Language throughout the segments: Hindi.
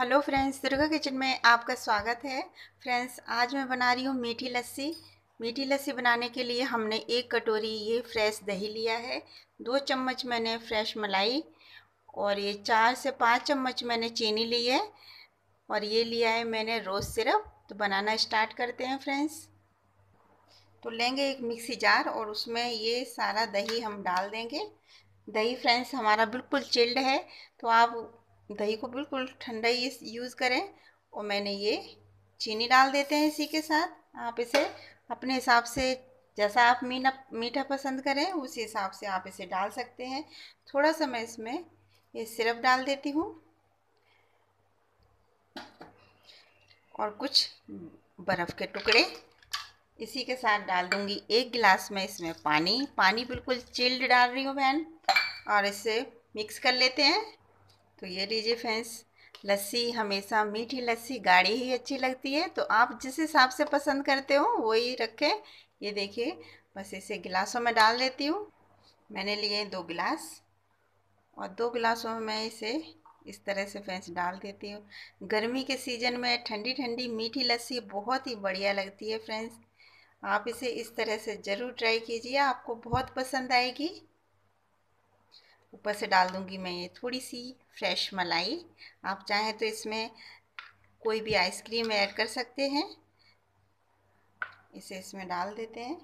हेलो फ्रेंड्स दुर्गा किचन में आपका स्वागत है फ्रेंड्स आज मैं बना रही हूँ मीठी लस्सी मीठी लस्सी बनाने के लिए हमने एक कटोरी ये फ्रेश दही लिया है दो चम्मच मैंने फ्रेश मलाई और ये चार से पाँच चम्मच मैंने चीनी ली है और ये लिया है मैंने रोज़ सिरप तो बनाना स्टार्ट करते हैं फ्रेंड्स तो लेंगे एक मिक्सी जार और उसमें ये सारा दही हम डाल देंगे दही फ्रेंड्स हमारा बिल्कुल चिल्ड है तो आप दही को बिल्कुल ठंडा ही यूज़ करें और मैंने ये चीनी डाल देते हैं इसी के साथ आप इसे अपने हिसाब से जैसा आप मीना मीठा पसंद करें उसी हिसाब से आप इसे डाल सकते हैं थोड़ा सा मैं इसमें ये सिरप डाल देती हूँ और कुछ बर्फ़ के टुकड़े इसी के साथ डाल दूंगी एक गिलास में इसमें पानी पानी बिल्कुल चिल्ड डाल रही हूँ बहन और इसे मिक्स कर लेते हैं तो ये लीजिए फ्रेंड्स लस्सी हमेशा मीठी लस्सी गाढ़ी ही अच्छी लगती है तो आप जिस हिसाब से पसंद करते हो वही रखें ये देखिए बस इसे गिलासों में डाल देती हूँ मैंने लिए दो गिलास और दो गिलासों में मैं इसे इस तरह से फैंस डाल देती हूँ गर्मी के सीज़न में ठंडी ठंडी मीठी लस्सी बहुत ही बढ़िया लगती है फ्रेंड्स आप इसे इस तरह से ज़रूर ट्राई कीजिए आपको बहुत पसंद आएगी ऊपर से डाल दूँगी मैं ये थोड़ी सी फ्रेश मलाई आप चाहें तो इसमें कोई भी आइसक्रीम ऐड कर सकते हैं इसे इसमें डाल देते हैं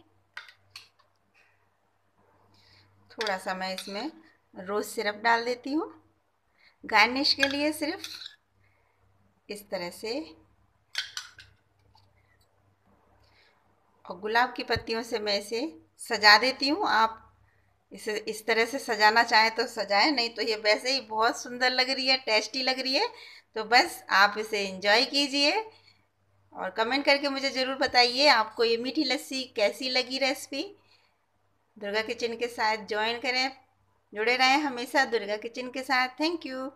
थोड़ा सा मैं इसमें रोज़ सिरप डाल देती हूँ गार्निश के लिए सिर्फ इस तरह से और गुलाब की पत्तियों से मैं इसे सजा देती हूँ आप इसे इस तरह से सजाना चाहें तो सजाएं नहीं तो ये वैसे ही बहुत सुंदर लग रही है टेस्टी लग रही है तो बस आप इसे इंजॉय कीजिए और कमेंट करके मुझे ज़रूर बताइए आपको ये मीठी लस्सी कैसी लगी रेसिपी दुर्गा किचन के साथ ज्वाइन करें जुड़े रहें हमेशा दुर्गा किचन के साथ थैंक यू